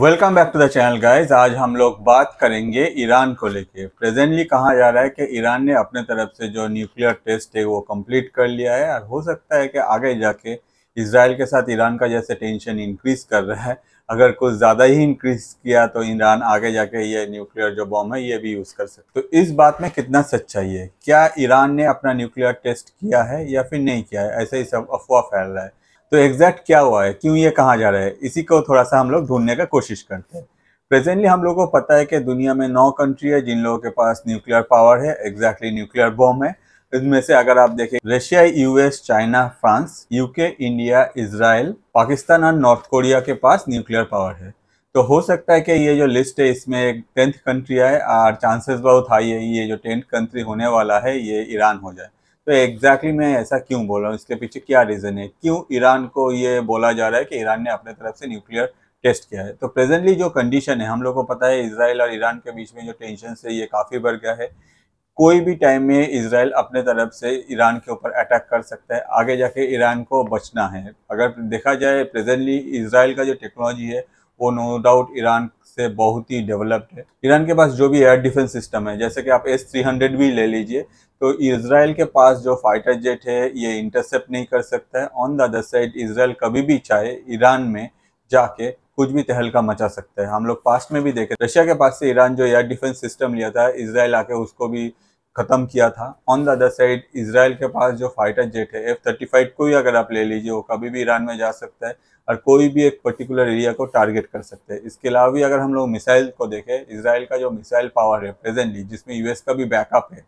welcome back to the channel guys आज हम लोग बात करेंगे ईरान को लेके प्रेजेंटली कहा जा रहा है कि ईरान ने अपने तरफ से जो न्यूक्लियर टेस्ट है वो कंप्लीट कर लिया है और हो सकता है कि आगे जाके इसराइल के साथ ईरान का जैसे टेंशन इंक्रीज कर रहा है अगर कुछ ज़्यादा ही इंक्रीज किया तो ईरान आगे जाके ये न्यूक्लियर जो बॉम्ब है ये भी यूज़ कर सकते तो इस बात में कितना सच्चाई है क्या ईरान ने अपना न्यूक्लियर टेस्ट किया है या फिर नहीं किया है ऐसे ही सब अफवाह फैल रहा है तो एग्जैक्ट क्या हुआ है क्यों ये कहाँ जा रहा है इसी को थोड़ा सा हम लोग ढूंढने का कोशिश करते हैं प्रेजेंटली हम लोगों को पता है कि दुनिया में नौ कंट्री है जिन लोगों के पास न्यूक्लियर पावर है एग्जैक्टली न्यूक्लियर बॉम्ब है इसमें से अगर आप देखें Russia US China France UK India Israel Pakistan और नॉर्थ कोरिया के पास न्यूक्लियर पावर है तो हो सकता है कि ये जो लिस्ट है इसमें एक टेंथ कंट्री आए और चांसेस बहुत हाई है ये जो टेंथ कंट्री होने वाला है ये ईरान हो जाए तो एग्जैक्टली exactly मैं ऐसा क्यों बोल रहा हूँ इसके पीछे क्या रीज़न है क्यों ईरान को ये बोला जा रहा है कि ईरान ने अपने तरफ से न्यूक्लियर टेस्ट किया है तो प्रेजेंटली जो कंडीशन है हम लोग को पता है इसराइल और ईरान के बीच में जो टेंशन है ये काफ़ी बढ़ गया है कोई भी टाइम में इसराइल अपने तरफ से ईरान के ऊपर अटैक कर सकता है आगे जाके ईरान को बचना है अगर देखा जाए प्रेजेंटली इसराइल का जो टेक्नोलॉजी है वो नो डाउट ईरान से बहुत ही डेवलप्ड है ईरान के पास जो भी एयर डिफेंस सिस्टम है जैसे कि आप एस थ्री हंड्रेड भी ले लीजिए तो इसराइल के पास जो फाइटर जेट है ये इंटरसेप्ट नहीं कर सकता है on the other side Israel कभी भी चाहे ईरान में जाके कुछ भी तहलका मचा सकता है हम लोग पास्ट में भी देखे रशिया के पास से ईरान जो एयर डिफेंस सिस्टम लिया था इसराइल आके उसको भी ख़त्म किया था on the other side Israel के पास जो फाइटर जेट है एफ थर्टी फाइव को ही अगर आप ले लीजिए वो कभी भी ईरान में जा सकता है और कोई भी एक पर्टिकुलर एरिया को टारगेट कर सकते हैं इसके अलावा भी अगर हम लोग मिसाइल को देखें इसराइल का जो मिसाइल पावर है प्रेजेंटली जिसमें यूएस का भी बैकअप है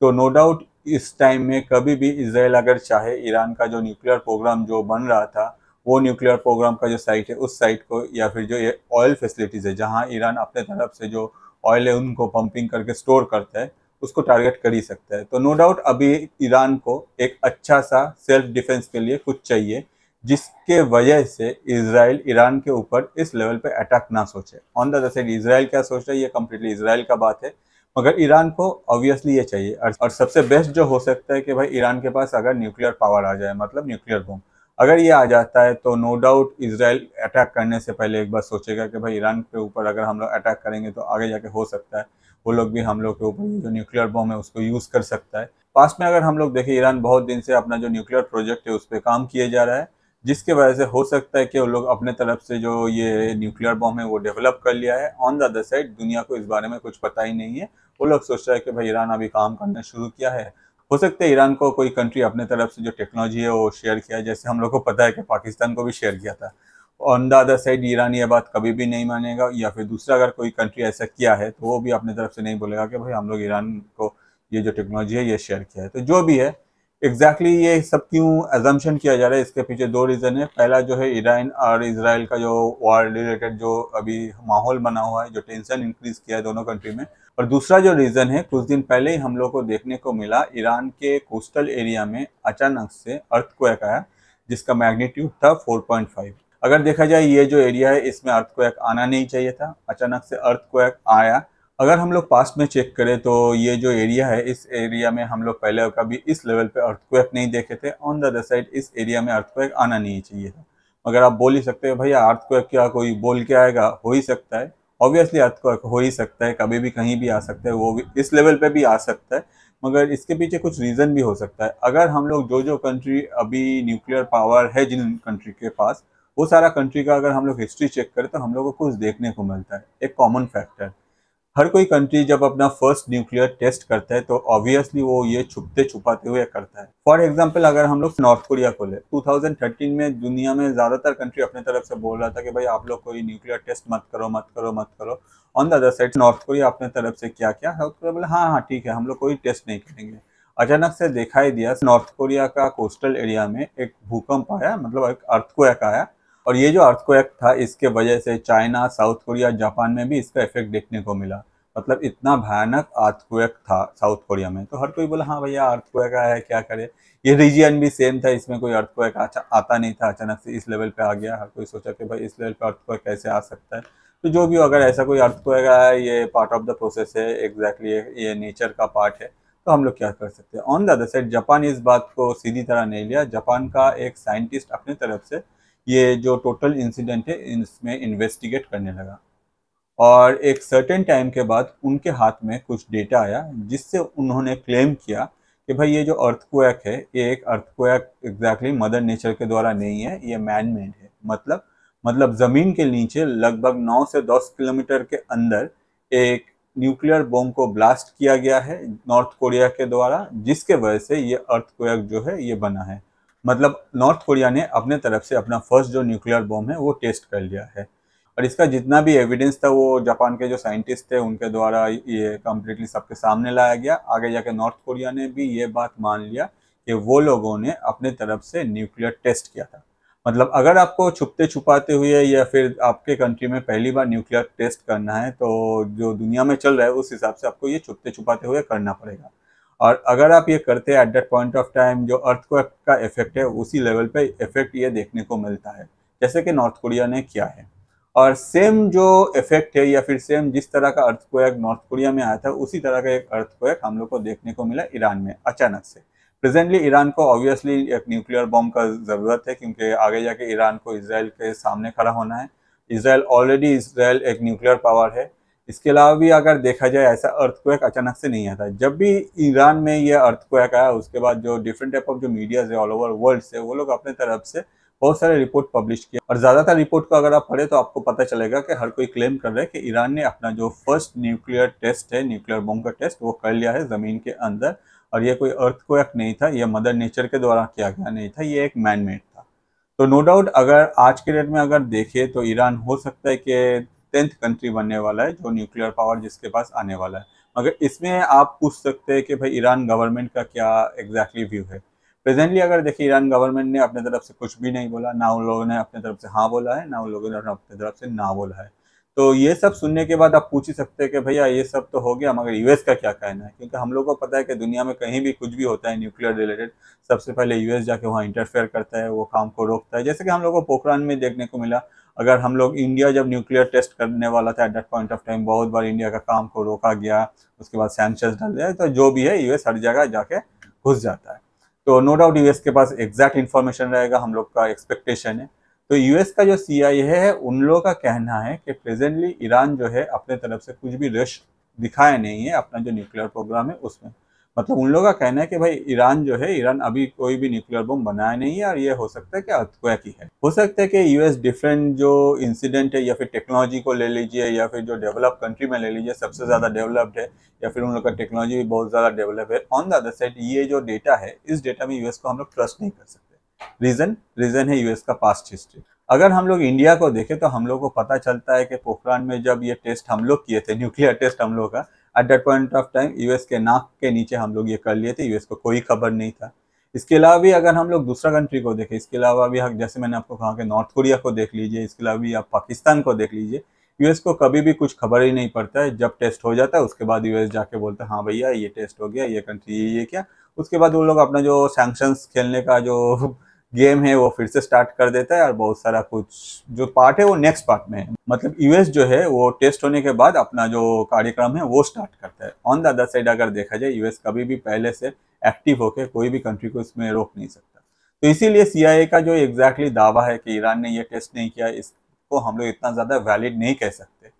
तो नो डाउट इस टाइम में कभी भी इसराइल अगर चाहे ईरान का जो न्यूक्लियर प्रोग्राम जो बन रहा था वो न्यूक्लियर प्रोग्राम का जो साइट है उस साइट को या फिर जो ऑयल फैसिलिटीज़ है जहाँ ईरान अपने तरफ से जो ऑयल है उनको पंपिंग करके स्टोर करता है उसको टारगेट कर ही सकता है तो नो डाउट अभी ईरान को एक अच्छा सा सेल्फ डिफेंस के लिए कुछ चाहिए जिसके वजह से इसराइल ईरान के ऊपर इस लेवल पे अटैक ना सोचे on the other side Israel क्या सोच रहा है ये कम्प्लीटली इसराइल का बात है मगर ईरान को ऑब्वियसली ये चाहिए और सबसे बेस्ट जो हो सकता है कि भाई ईरान के पास अगर न्यूक्लियर पावर आ जाए मतलब न्यूक्लियर बम अगर ये आ जाता है तो नो डाउट इसराइल अटैक करने से पहले एक बार सोचेगा कि भाई ईरान के ऊपर अगर हम लोग अटैक करेंगे तो आगे जाके हो सकता है वो लोग भी हम लोग के ऊपर जो न्यूक्लियर बॉम्ब है उसको यूज़ कर सकता है पास में अगर हम लोग देखें ईरान बहुत दिन से अपना जो न्यूक्लियर प्रोजेक्ट है उस पर काम किया जा रहा है जिसके वजह से हो सकता है कि वो लोग अपने तरफ से जो ये न्यूक्लियर बॉम्ब है वो डेवलप कर लिया है ऑन द अदर साइड दुनिया को इस बारे में कुछ पता ही नहीं है वो लोग सोच रहे हैं कि भाई ईरान अभी काम करना शुरू किया है हो सकता है ईरान को कोई कंट्री अपने तरफ से जो टेक्नोलॉजी है वो शेयर किया जैसे हम लोग को पता है कि पाकिस्तान को भी शेयर किया था on the other side Iran ये बात कभी भी नहीं मानेगा या फिर दूसरा अगर कोई कंट्री ऐसा किया है तो वो भी अपने तरफ से नहीं बोलेगा कि भाई हम लोग ईरान को ये जो टेक्नोलॉजी है ये शेयर किया है तो जो भी है एग्जैक्टली exactly ये सब क्यों एजम्पन किया जा रहा है इसके पीछे दो रीज़न है पहला जो है ईरान और इसराइल का जो वॉर रिलेटेड जो अभी माहौल बना हुआ है जो टेंशन इंक्रीज किया है दोनों कंट्री में और दूसरा जो रीज़न है कुछ दिन पहले ही हम लोग को देखने को मिला ईरान के कोस्टल एरिया में अचानक से अर्थ क्वेक आया जिसका मैग्नीट्यूड था फोर अगर देखा जाए ये जो एरिया है इसमें अर्थ आना नहीं चाहिए था अचानक से अर्थ आया अगर हम लोग पास्ट में चेक करें तो ये जो एरिया है इस एरिया में हम लोग पहले कभी इस लेवल पे अर्थक्वेक नहीं देखे थे ऑन द अदर साइड इस एरिया में अर्थक्वेक आना नहीं चाहिए था मगर आप बोल ही सकते हैं भैया अर्थक्वेक क्या कोई बोल के आएगा हो ही सकता है ऑब्वियसली अर्थक्वेक हो ही सकता है कभी भी कहीं भी आ सकता है वो भी इस लेवल पर भी आ सकता है मगर इसके पीछे कुछ रीज़न भी हो सकता है अगर हम लोग जो जो कंट्री अभी न्यूक्लियर पावर है जिन कंट्री के पास वो सारा कंट्री का अगर हम लोग हिस्ट्री चेक करें तो हम लोग को कुछ देखने को मिलता है एक कॉमन फैक्टर हर कोई कंट्री जब अपना फर्स्ट न्यूक्लियर टेस्ट करता है तो ऑब्वियसली वो ये छुपते छुपाते हुए करता है फॉर एग्जाम्पल अगर हम लोग नॉर्थ कोरिया को ले 2013 में दुनिया में ज़्यादातर कंट्री अपने तरफ से बोल रहा था कि भाई आप लोग कोई न्यूक्लियर टेस्ट मत करो मत करो मत करो on the other side north Korea अपने तरफ से क्या क्या साउथ कोरिया बोले हाँ हाँ ठीक है हम लोग कोई टेस्ट नहीं करेंगे अचानक से दिखाई दिया नॉर्थ कोरिया का कोस्टल एरिया में एक भूकंप आया मतलब एक अर्थक्वेक आया और ये जो अर्थक्वेक था इसके वजह से चाइना साउथ कोरिया जापान में भी इसका इफेक्ट देखने को मिला मतलब इतना भयानक आर्थक्वेक था साउथ कोरिया में तो हर कोई बोला हाँ भैया अर्थक्वेक आया है क्या करे ये रीजियन भी सेम था इसमें कोई अर्थक्वेक आता नहीं था अचानक से इस लेवल पे आ गया हर कोई सोचा कि भाई इस लेवल पे अर्थक्वेक कैसे आ सकता है तो जो भी अगर ऐसा कोई अर्थक्वेक आया है ये पार्ट ऑफ द प्रोसेस है एग्जैक्टली exactly ये, ये नेचर का पार्ट है तो हम लोग क्या कर सकते हैं on the other side Japan इस बात को सीधी तरह नहीं लिया जापान का एक साइंटिस्ट अपने तरफ से ये जो टोटल इंसिडेंट है इसमें इन्वेस्टिगेट करने लगा और एक सर्टेन टाइम के बाद उनके हाथ में कुछ डेटा आया जिससे उन्होंने क्लेम किया कि भाई ये जो अर्थक्वैक है ये एक अर्थक्वैक एग्जैक्टली मदर नेचर के द्वारा नहीं है ये मैन मेड है मतलब मतलब ज़मीन के नीचे लगभग 9 से 10 किलोमीटर के अंदर एक न्यूक्लियर बॉम्ब को ब्लास्ट किया गया है नॉर्थ कोरिया के द्वारा जिसके वजह से ये अर्थक्वैक जो है ये बना है मतलब नॉर्थ कोरिया ने अपने तरफ से अपना फर्स्ट जो न्यूक्लियर बॉम्ब है वो टेस्ट कर लिया है और इसका जितना भी एविडेंस था वो जापान के जो साइंटिस्ट थे उनके द्वारा ये कम्प्लीटली सबके सामने लाया गया आगे जाके नॉर्थ कोरिया ने भी ये बात मान लिया कि वो लोगों ने अपने तरफ से न्यूक्लियर टेस्ट किया था मतलब अगर आपको छुपते छुपाते हुए या फिर आपके कंट्री में पहली बार न्यूक्लियर टेस्ट करना है तो जो दुनिया में चल रहा है उस हिसाब से आपको ये छुपते छुपाते हुए करना पड़ेगा और अगर आप ये करते हैं at that point of time जो अर्थ का इफेक्ट है उसी लेवल पे इफेक्ट ये देखने को मिलता है जैसे कि नॉर्थ कोरिया ने किया है और सेम जो इफेक्ट है या फिर सेम जिस तरह का अर्थक्वेक नॉर्थ कोरिया में आया था उसी तरह का एक अर्थक्वेक हम लोग को देखने को मिला ईरान में अचानक से प्रेजेंटली ईरान को ऑब्वियसली एक न्यूक्लियर बॉम्ब का ज़रूरत है क्योंकि आगे जाके ईरान को इसराइल के सामने खड़ा होना है इसराइल ऑलरेडी इसराइल एक न्यूक्लियर पावर है इसके अलावा भी अगर देखा जाए ऐसा अर्थक्वेक अचानक से नहीं आता जब भी ईरान में यह अर्थक्वेक आया उसके बाद जो डिफरेंट टाइप ऑफ जो मीडियाज़ है ऑल ओवर वर्ल्ड से वो लोग अपने तरफ से बहुत सारे रिपोर्ट पब्लिश किए और ज़्यादातर रिपोर्ट को अगर आप पढ़े तो आपको पता चलेगा कि हर कोई क्लेम कर रहा है कि ईरान ने अपना जो फर्स्ट न्यूक्लियर टेस्ट है न्यूक्लियर बम का टेस्ट वो कर लिया है ज़मीन के अंदर और ये कोई अर्थ को एक नहीं था यह मदर नेचर के द्वारा किया गया नहीं था ये एक मैन मेड था तो नो डाउट अगर आज के डेट में अगर देखे तो ईरान हो सकता है कि टेंथ कंट्री बनने वाला है जो न्यूक्लियर पावर जिसके पास आने वाला है मगर इसमें आप पूछ सकते हैं कि भाई ईरान गवर्नमेंट का क्या एग्जैक्टली exactly व्यू है प्रेजेंटली अगर देखिए ईरान गवर्नमेंट ने अपने तरफ से कुछ भी नहीं बोला ना उन लोगों ने अपने तरफ से हाँ बोला है ना उन लोगों ने अपने तरफ से ना बोला है तो ये सब सुनने के बाद आप पूछ ही सकते हैं कि भैया ये सब तो हो गया मगर यूएस का क्या कहना है क्योंकि हम लोग को पता है कि दुनिया में कहीं भी कुछ भी होता है न्यूक्लियर रिलेटेड सबसे पहले यूएस जाके वहाँ इंटरफेयर करता है वो काम को रोकता है जैसे कि हम लोग को पोखरान में देखने को मिला अगर हम लोग इंडिया जब न्यूक्लियर टेस्ट करने वाला था at that point of time बहुत बार इंडिया का काम को रोका गया उसके बाद सैंक्शन डाल दिया तो जो भी है यूएस हर जगह जाके घुस जाता है तो नो डाउट यूएस के पास एग्जैक्ट इन्फॉर्मेशन रहेगा हम लोग का एक्सपेक्टेशन है तो यूएस का जो सी है उन लोगों का कहना है कि प्रेजेंटली ईरान जो है अपने तरफ से कुछ भी रश दिखाया नहीं है अपना जो न्यूक्लियर प्रोग्राम है उसमें मतलब उन लोगों का कहना है कि भाई ईरान जो है ईरान अभी कोई भी न्यूक्लियर बम बनाया नहीं है और ये हो सकता है कि अर्थक्वैक ही है हो सकता है कि यूएस डिफरेंट जो इंसिडेंट है या फिर टेक्नोलॉजी को ले लीजिए या फिर जो डेवलप कंट्री में ले लीजिए सबसे ज़्यादा डेवलप्ड है या फिर उन लोग का टेक्नोलॉजी भी बहुत ज़्यादा डेवलप है ऑन द अदर साइड ये जो डेटा है इस डेटा में यूएस को हम लोग ट्रस्ट नहीं कर सकते रीज़न रीज़न है यूएस का पास्ट हिस्ट्री अगर हम लोग इंडिया को देखें तो हम लोग को पता चलता है कि पोखरान में जब ये टेस्ट हम लोग किए थे न्यूक्लियर टेस्ट हम लोग का at that point of time US के नाक के नीचे हम लोग ये कर लिए थे यूएस को कोई खबर नहीं था इसके अलावा भी अगर हम लोग दूसरा कंट्री को देखें इसके अलावा भी जैसे मैंने आपको कहा कि नॉर्थ कोरिया को देख लीजिए इसके अलावा भी आप पाकिस्तान को देख लीजिए यूएस को कभी भी कुछ खबर ही नहीं पड़ता है जब टेस्ट हो जाता है उसके बाद यूएस जाके बोलते हैं हाँ भैया ये टेस्ट हो गया ये कंट्री ये क्या उसके बाद वो लोग अपना जो सैंक्शंस खेलने का जो गेम है वो फिर से स्टार्ट कर देता है और बहुत सारा कुछ जो पार्ट है वो नेक्स्ट पार्ट में है मतलब यूएस जो है वो टेस्ट होने के बाद अपना जो कार्यक्रम है वो स्टार्ट करता है ऑन द अदर साइड अगर देखा जाए यूएस कभी भी पहले से एक्टिव होकर कोई भी कंट्री को इसमें रोक नहीं सकता तो इसीलिए सी का जो एग्जैक्टली दावा है कि ईरान ने ये टेस्ट नहीं किया इसको हम लोग इतना ज़्यादा वैलिड नहीं कह सकते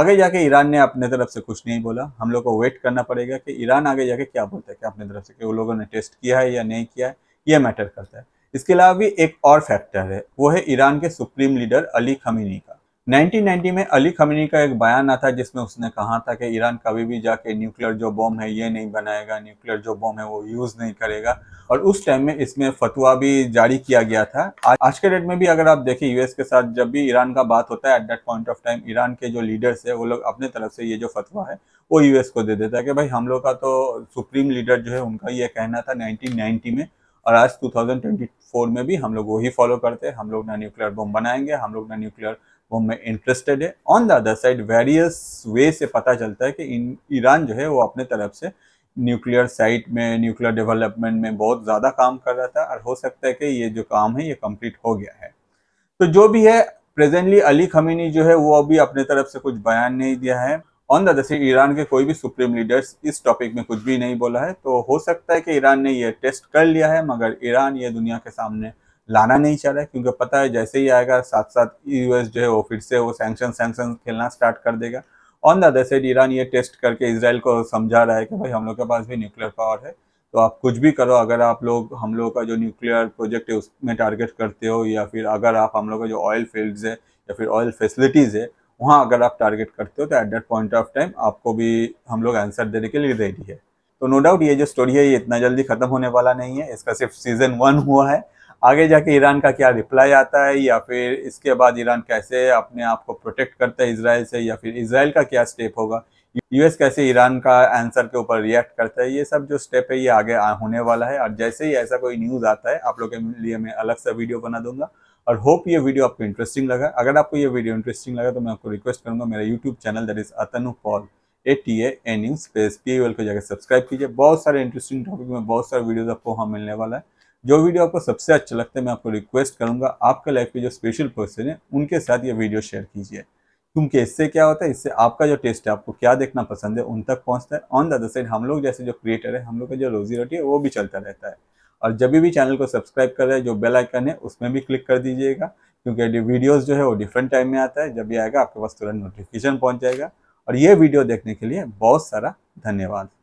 आगे जाके ईरान ने अपने तरफ से कुछ नहीं बोला हम लोग को वेट करना पड़ेगा कि ईरान आगे जाके क्या बोलता है कि अपने तरफ से कि वो लोगों ने टेस्ट किया है या नहीं किया है ये मैटर करता है इसके अलावा भी एक और फैक्टर है वो है ईरान के सुप्रीम लीडर अली खमीनी का 1990 में अली खमीनी का एक बयान आता जिसमें उसने कहा था कि ईरान कभी भी जाके न्यूक्लियर जो बॉम्ब है ये नहीं बनाएगा न्यूक्लियर जो बॉम्ब है वो यूज़ नहीं करेगा और उस टाइम में इसमें फतवा भी जारी किया गया था आज के डेट में भी अगर आप देखें यूएस के साथ जब भी ईरान का बात होता है at that point of time Iran के जो लीडर्स है वो लोग अपने तरफ से ये जो फतवा है वो यूएस को दे देता है कि भाई हम लोग का तो सुप्रीम लीडर जो है उनका ये कहना था नाइनटीन में और आज 2024 में भी हम लोग वही फॉलो करते हैं हम लोग ना न्यूक्लियर बम बनाएंगे हम लोग ना न्यूक्लियर बम में इंटरेस्टेड है on the other side various way से पता चलता है कि ईरान जो है वो अपने तरफ से न्यूक्लियर साइट में न्यूक्लियर डेवलपमेंट में बहुत ज़्यादा काम कर रहा था और हो सकता है कि ये जो काम है ये कम्प्लीट हो गया है तो जो भी है प्रेजेंटली अली खमीनी जो है वो अभी अपने तरफ से कुछ बयान नहीं दिया है ऑन द अदर ईरान के कोई भी सुप्रीम लीडर्स इस टॉपिक में कुछ भी नहीं बोला है तो हो सकता है कि ईरान ने यह टेस्ट कर लिया है मगर ईरान ये दुनिया के सामने लाना नहीं चाह रहा है क्योंकि पता है जैसे ही आएगा साथ साथ यूएस जो है वो फिर से वो सैंक्शन सैंक्शन खेलना स्टार्ट कर देगा on the other side Iran ये टेस्ट करके इसराइल को समझा रहा है कि भाई हम लोग के पास भी न्यूक्लियर पावर है तो आप कुछ भी करो अगर आप लोग हम लोगों का जो न्यूक्लियर प्रोजेक्ट है उसमें टारगेट करते हो या फिर अगर आप हम लोग का जो ऑयल फील्ड्स है या फिर ऑयल फैसिलिटीज़ है वहाँ अगर आप टारगेट करते हो तो at that point of time आपको भी हम लोग आंसर देने के लिए रेडी है तो नो डाउट ये जो स्टोरी है ये इतना जल्दी ख़त्म होने वाला नहीं है इसका सिर्फ सीज़न वन हुआ है आगे जाके ईरान का क्या रिप्लाई आता है या फिर इसके बाद ईरान कैसे अपने आप को प्रोटेक्ट करता है इसराइल से या फिर इसराइल का क्या स्टेप होगा यूएस कैसे ईरान का आंसर के ऊपर रिएक्ट करता है ये सब जो स्टेप है ये आगे होने वाला है और जैसे ही ऐसा कोई न्यूज़ आता है आप लोग के लिए मैं अलग सा वीडियो बना दूंगा और होप ये वीडियो आपको इंटरेस्टिंग लगा अगर आपको ये वीडियो इंटरेस्टिंग लगा तो मैं आपको रिक्वेस्ट करूँगा मेरा YouTube channel that is Atanu Paul A T A N U space P L को जाकर सब्सक्राइब कीजिए बहुत सारे इंटरेस्टिंग टॉपिक में बहुत सारे वीडियोज आपको वहाँ मिलने वाला है जो वीडियो आपको सबसे अच्छा लगता है मैं आपको रिक्वेस्ट करूंगा आपके लाइफ के जो स्पेशल पर्सन है उनके साथ ये वीडियो शेयर कीजिए क्योंकि इससे क्या होता है इससे आपका जो टेस्ट है आपको क्या देखना पसंद है उन तक पहुंचता है ऑन द अदर साइड हम लोग जैसे जो क्रिएटर है हम लोग का जो रोजी रोटी है वो भी चलता रहता है और जब भी चैनल को सब्सक्राइब कर रहे हैं जो बेल आइकन है उसमें भी क्लिक कर दीजिएगा क्योंकि वीडियोस जो है वो डिफरेंट टाइम में आता है जब भी आएगा आपके पास तुरंत नोटिफिकेशन पहुंच जाएगा और ये वीडियो देखने के लिए बहुत सारा धन्यवाद